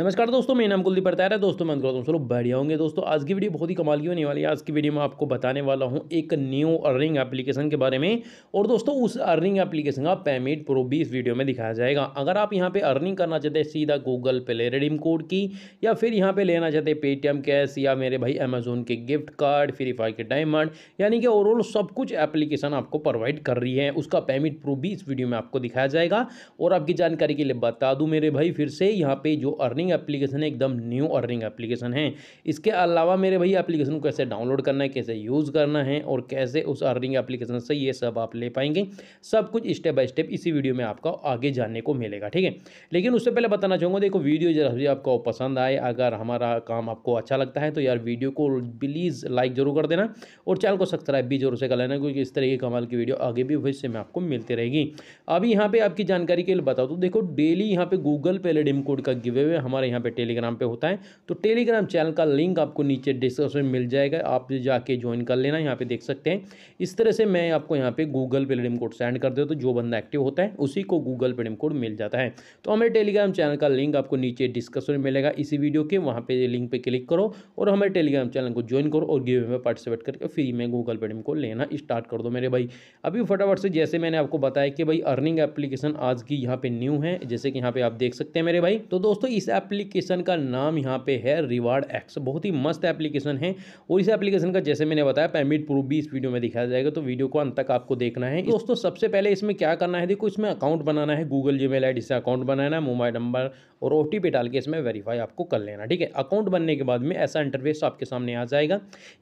नमस्कार दोस्तों मेरा नाम कुलदीप बताया है दोस्तों मैं करता हूँ चलो बढ़िया होंगे दोस्तों आज की वीडियो बहुत ही कमाल की होने वाली है आज की वीडियो में आपको बताने वाला हूँ एक न्यू अर्निंग एप्लीकेशन के बारे में और दोस्तों उस अर्निंग एप्लीकेशन का पेमेंट प्रो भी इस वीडियो में दिखाया जाएगा अगर आप यहाँ पे अर्निंग करना चाहते हैं सीधा गूगल पे रेडीम कोड की या फिर यहाँ पर लेना चाहते हैं पेटीएम कैश या मेरे भाई अमेजोन के गिफ्ट कार्ड फ्री फायर के डायमंड यानी कि ओवरऑल सब कुछ एप्लीकेशन आपको प्रोवाइड कर रही है उसका पेमेंट प्रो भी इस वीडियो में आपको दिखाया जाएगा और आपकी जानकारी के लिए बता दूँ मेरे भाई फिर से यहाँ पर जो अर्निंग अर्निंग एप्लीकेशन है एकदम न्यू अर्निंग एप्लीकेशन है इसके अलावा मेरे भाई एप्लीकेशन को कैसे डाउनलोड करना है कैसे यूज़ करना है और कैसे उस अर्निंग एप्लीकेशन से ये सब आप ले पाएंगे सब कुछ स्टेप बाय स्टेप इसी वीडियो में आपका आगे जानने को मिलेगा ठीक है लेकिन उससे पहले बताना चाहूँगा देखो वीडियो जरा भी आपको पसंद आए अगर हमारा काम आपको अच्छा लगता है तो यार वीडियो को प्लीज़ लाइक जरूर कर देना और चैनल को सब्सक्राइब भी जरूर से कर लेना क्योंकि इस तरह की कमाल की वीडियो आगे भी भविष्य में आपको मिलती रहेगी अभी यहाँ पर आपकी जानकारी के लिए बताओ तो देखो डेली यहाँ पर Google Pay redeem e code का गिवे हुए हमारे हमारे यहाँ पे टेलीग्राम पे होता है तो टेलीग्राम चैनल का लिंक आपको नीचे डिस्क्रिप्शन में मिल जाएगा आप जाके ज्वाइन कर लेना यहाँ पे देख सकते हैं इस तरह से मैं आपको यहाँ पे Google Pay redeem code send कर दे तो जो बंदा एक्टिव होता है उसी को गूगल पे रिडीम कोड मिल जाता है तो हमारे टेलीग्राम चैनल का लिंक आपको नीचे डिस्क्रिप्शन में मिलेगा इसी वीडियो के वहाँ पर लिंक पर क्लिक करो और हमारे टेलीग्राम चैनल को ज्वाइन करो और गेम में पार्टिसिपेट करके फ्री में गूगल पे रिडीम कोड लेना स्टार्ट कर दो मेरे भाई अभी फटाफट से जैसे मैंने आपको बताया कि भाई अर्निंग एप्लीकेशन आज की यहाँ पर न्यू है जैसे कि यहाँ पर आप देख सकते हैं मेरे भाई तो दोस्तों इस एप्लीकेशन का नाम यहाँ पे है रिवार्ड एक्स बहुत ही मस्त एप्लीकेशन है और इस एप्लीकेशन का जैसे मैंने बताया पेमेंट प्रूफ भी इस वीडियो में दिखाया जाएगा तो वीडियो को अंत तक आपको देखना है दोस्तों सबसे पहले इसमें क्या करना है देखो इसमें अकाउंट बनाना है गूगल जी मेल से अकाउंट बनाना है मोबाइल नंबर और ओ डाल के इसमें वेरीफाई आपको कर लेना ठीक है अकाउंट बनने के बाद में ऐसा इंटरफेस आपके सामने आ जाएगा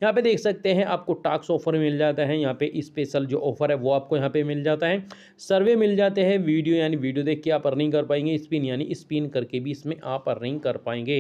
यहाँ पे देख सकते हैं आपको टास्क ऑफर मिल जाता है यहाँ पे स्पेशल जो ऑफर है वो आपको यहाँ पे मिल जाता है सर्वे मिल जाते हैं वीडियो यानी वीडियो देख के आप अर्निंग कर पाएंगे स्पिन यानी स्पिन करके भी इसमें आप पर रिंग कर पाएंगे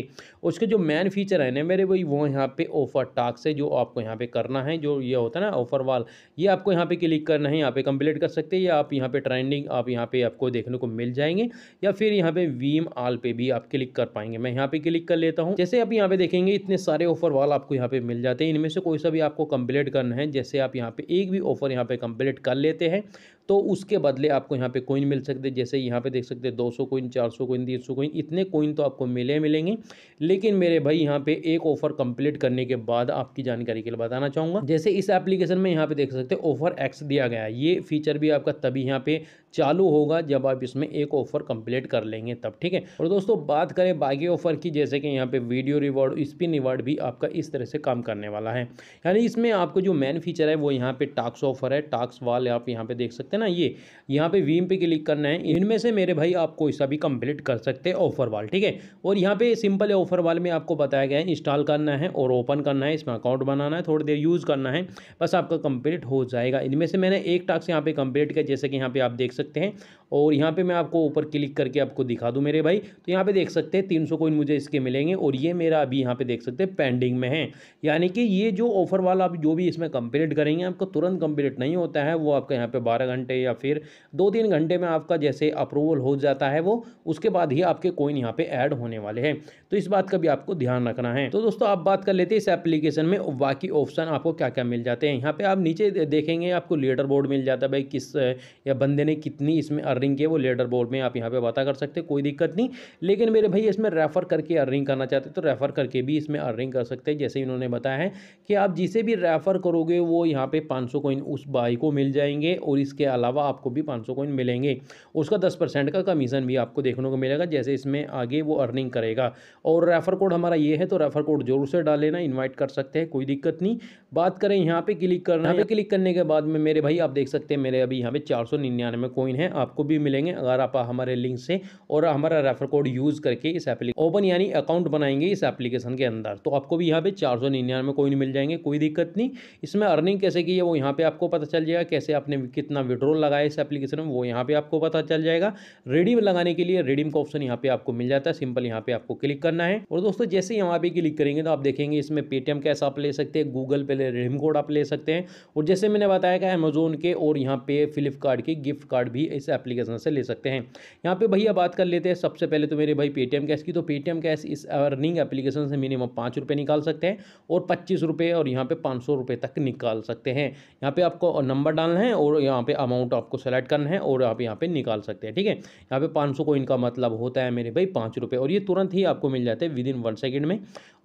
उसके जो मेन फीचर है ना मेरे वही वो यहाँ पे ऑफर टाक से जो आपको यहाँ पे करना है जो ये होता है ना ऑफर वाल ये आपको यहाँ पे क्लिक करना है यहाँ पे कंप्लीट कर सकते हैं या आप यहाँ पे ट्रेंडिंग आप यहाँ पे आपको देखने को मिल जाएंगे या फिर यहाँ पे वीम आल पे भी आप क्लिक कर पाएंगे मैं यहाँ पे क्लिक कर लेता हूँ जैसे आप यहाँ पे देखेंगे इतने सारे ऑफर वाल आपको यहाँ पे मिल जाते हैं इनमें से कोई सा भी आपको कंप्लीट करना है जैसे आप यहाँ पे एक भी ऑफर यहाँ पे कंप्लीट कर लेते हैं तो उसके बदले आपको यहाँ पे कोइन मिल सकते जैसे यहाँ पे देख सकते हैं दो सौ कोइन चार सौ कोइन तीन सौ कोइन इतने कोइन तो आपको मिले मिलेंगे लेकिन मेरे भाई यहाँ पे एक ऑफर कंप्लीट करने के बाद आपकी जानकारी के लिए बताना चाहूँगा जैसे इस एप्लीकेशन में यहाँ पे देख सकते हैं ऑफर एक्स दिया गया ये फीचर भी आपका तभी यहाँ पे चालू होगा जब आप इसमें एक ऑफ़र कंप्लीट कर लेंगे तब ठीक है और दोस्तों बात करें बाकी ऑफ़र की जैसे कि यहाँ पे वीडियो रिवॉर्ड स्पिन रिवॉर्ड भी आपका इस तरह से काम करने वाला है यानी इसमें आपको जो मेन फीचर है वो यहाँ पे टाक्स ऑफर है टाक्स वाल आप यहाँ पे देख सकते हैं ना ये यहाँ पे वीम पे क्लिक करना है इनमें से मेरे भाई आप कोई सा भी कंप्लीट कर सकते हैं ऑफर वाल ठीक है और यहाँ पे सिंपल ऑफर वाल में आपको बताया गया है इंस्टॉल करना है और ओपन करना है इसमें अकाउंट बनाना है थोड़ी देर यूज़ करना है बस आपका कंप्लीट हो जाएगा इनमें से मैंने एक टास्क यहाँ पे कंप्लीट किया जैसे कि यहाँ पे आप देख सकते हैं और यहाँ पे मैं आपको ऊपर क्लिक करके आपको दिखा दूँ मेरे भाई तो यहाँ पे देख सकते हैं तीन सौ कोइन मुझे इसके मिलेंगे और ये मेरा अभी यहाँ पे देख सकते हैं पेंडिंग में है यानी कि ये जो ऑफर वाला आप जो भी इसमें कंप्लीट करेंगे आपको तुरंत कंप्लीट नहीं होता है वो आपका यहाँ पर बारह घंटे या फिर दो तीन घंटे में आपका जैसे अप्रूवल हो जाता है वो उसके बाद ही आपके कोइन यहाँ पर ऐड होने वाले हैं तो इस बात का भी आपको ध्यान रखना है तो दोस्तों आप बात कर लेते हैं इस एप्लीकेशन में बाकी ऑप्शन आपको क्या क्या मिल जाते हैं यहाँ पे आप नीचे देखेंगे आपको लीडर बोर्ड मिल जाता है भाई किस या बंदे ने कितनी इसमें अर्निंग है वो लेडर बोर्ड में आप यहाँ पे बता कर सकते कोई दिक्कत नहीं लेकिन मेरे भाई इसमें रेफ़र करके अर्निंग करना चाहते तो रेफ़र करके भी इसमें अर्निंग कर सकते हैं जैसे इन्होंने बताया है कि आप जिसे भी रेफ़र करोगे वो यहाँ पे पाँच सौ उस बाई को मिल जाएंगे और इसके अलावा आपको भी पाँच कोइन मिलेंगे उसका दस परसेंट का कमीशन भी आपको देखने को मिलेगा जैसे इसमें आगे वो अर्निंग करेगा और रेफ़र कोड हमारा ये है तो रेफ़र कोड जरूर से डाल लेना इन्वाइट कर सकते हैं कोई दिक्कत नहीं बात करें यहाँ पर क्लिक करना क्लिक करने के बाद में मेरे भाई आप देख सकते हैं मेरे अभी यहाँ पे चार सौ निन्यानवे कोइन है आपको भी मिलेंगे अगर आप हमारे लिंक से और हमारा रेफर कोड यूज़ करके इस एप्लीकेशन ओपन यानी अकाउंट बनाएंगे इस एप्लीकेशन के अंदर तो आपको भी यहाँ पे चार सौ निन्यानवे कोइन मिल जाएंगे कोई दिक्कत नहीं इसमें अर्निंग कैसे की है वो यहाँ पे आपको पता चल जाएगा कैसे आपने कितना विड्रॉल लगाया इस एप्लीकेशन में वो यहाँ पे आपको पता चल जाएगा रिडीम लगाने के लिए रिडीम का ऑप्शन यहाँ पे आपको मिल जाता है सिंपल यहाँ पे आपको क्लिक करना है और दोस्तों जैसे ही यहाँ पे क्लिक करेंगे तो आप देखेंगे इसमें पेटीएम कैसे आप ले सकते हैं गूगल पे रिडीम कोड आप ले सकते हैं और जैसे मैंने बताया कि अमेजोन के और यहाँ पे फ्लिपकार्ट के गिफ्ट कार्ड कार्ड भी इस एप्लीकेशन से ले सकते हैं यहाँ पे भैया बात कर लेते हैं सबसे पहले तो मेरे भाई पेटीएम कैश की तो पेटीएम कैश इस अर्निंग एप्लीकेशन से मिनिमम पाँच रुपये निकाल सकते हैं और पच्चीस रुपये और यहाँ पे पाँच सौ रुपये तक निकाल सकते हैं यहाँ पे आपको नंबर डालना है और यहाँ पे अमाउंट आपको सेलेक्ट करना है और आप यहाँ पे निकाल सकते हैं ठीक है यहाँ पे पाँच सौ कोइन का मतलब होता है मेरे भाई पाँच रुपये और ये तुरंत ही आपको मिल जाते हैं विद इन वन सेकेंड में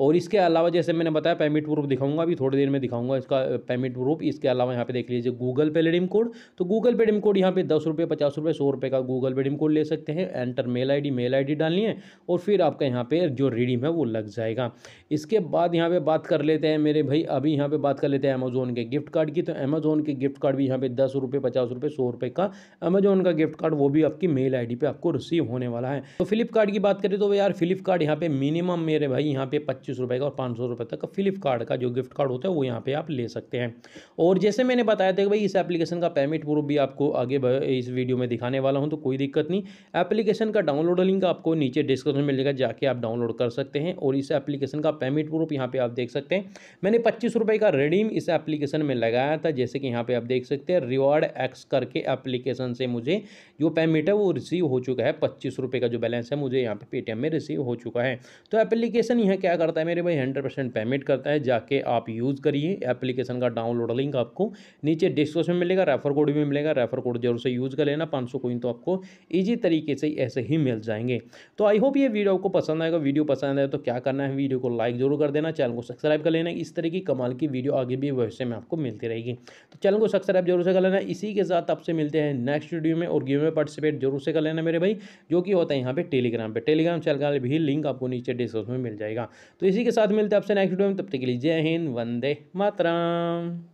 और इसके अलावा जैसे मैंने बताया पेमेंट प्रूफ दिखाऊंगा अभी थोड़ी देर में दिखाऊंगा इसका पेमेंट प्रूफ इसके अलावा यहाँ पे देख लीजिए गूगल पे रिडीम कोड तो गूगल पे रिडीम कोड यहाँ पे दस रुपये पचास रुपये सौ रुपये का गूगल रिडीम कोड ले सकते हैं enter mail ID mail ID डालनी है और फिर आपका यहाँ पे जो रिडीम है वो लग जाएगा इसके बाद यहाँ पे बात कर लेते हैं मेरे भाई अभी यहाँ पे बात कर लेते हैं अमेजोन के गिफ्ट कार्ड की तो अमेजोन के गिफ्ट कार्ड भी यहाँ पे दस रुपये पचास रुपये सौ रुपये का अमेजोन का गिफ्ट कार्ड वो भी आपकी मेल आई पे आपको रिसीव होने वाला है तो फ्लिपकार्ट की बात करें तो यार फ्लिपकार्ट यहाँ पे मिनिमम मेरे भाई यहाँ पे पच्चीस रुपये का और पाँच सौ रुपये तक का फ्लिपकार्ट का जो गिफ्ट कार्ड होता है वो यहाँ पर आप ले सकते हैं और जैसे मैंने बताया था कि भाई इस एप्लीकेशन का पेमेंट प्रूफ भी आपको आगे इस वीडियो में दिखाने वाला हूँ तो कोई दिक्कत नहीं एप्लीकेशन का डाउनलोड लिंक आपको नीचे डिस्क्रिप्शन में मिलेगा जाके आप डाउनलोड कर सकते हैं और इस एप्लीकेशन का पेमेंट प्रूफ यहाँ पे आप देख सकते हैं मैंने पच्चीस रुपये का रिडीम इस एप्लीकेशन में लगाया था जैसे कि यहाँ पे आप देख सकते हैं रिवॉर्ड एक्स करके एप्लीकेशन से मुझे जो पेमेंट है वो रिसीव हो चुका है पच्चीस रुपये का जो बैलेंस है मुझे यहाँ पे पेटीएम में रिसीव हो चुका है तो एप्लीकेशन यहाँ क्या करता है मेरे भाई हंड्रेड परसेंट पेमेंट करता है जाके आप यूज़ करिए एप्लीकेशन का डाउनलोड लिंक आपको नीचे डिस्क्रिप्शन में मिलेगा रेफर कोड भी मिलेगा रेफर कोड जरूर से यूज़ यूज़ कर लेना पाँच कोइन तो आपको ईजी तरीके से ऐसे ही मिल जाएंगे तो आई होप ये वीडियो आपको पसंद आएगा वीडियो पसंद आए तो क्या करना है वीडियो को लाइक जरूर कर देना चैनल को सब्सक्राइब कर लेना इस तरह की कमाल की वीडियो आगे भी व्यवसाय में आपको मिलती रहेगी तो चैनल को सब्सक्राइब जरूर से कर लेना इसी के साथ आपसे मिलते हैं नेक्स्ट वीडियो में और गेम में पार्टिसिपेट जरूर से कर लेना मेरे भाई जो कि होता है यहाँ पर टेलीग्राम पर टेलीग्राम चैनल का भी लिंक आपको नीचे डिस्क्रिप्शन में मिल जाएगा तो इसी के साथ मिलते हैं आपसे नेक्स्ट वीडियो में तब तक के लिए जय हिंद वंदे मातराम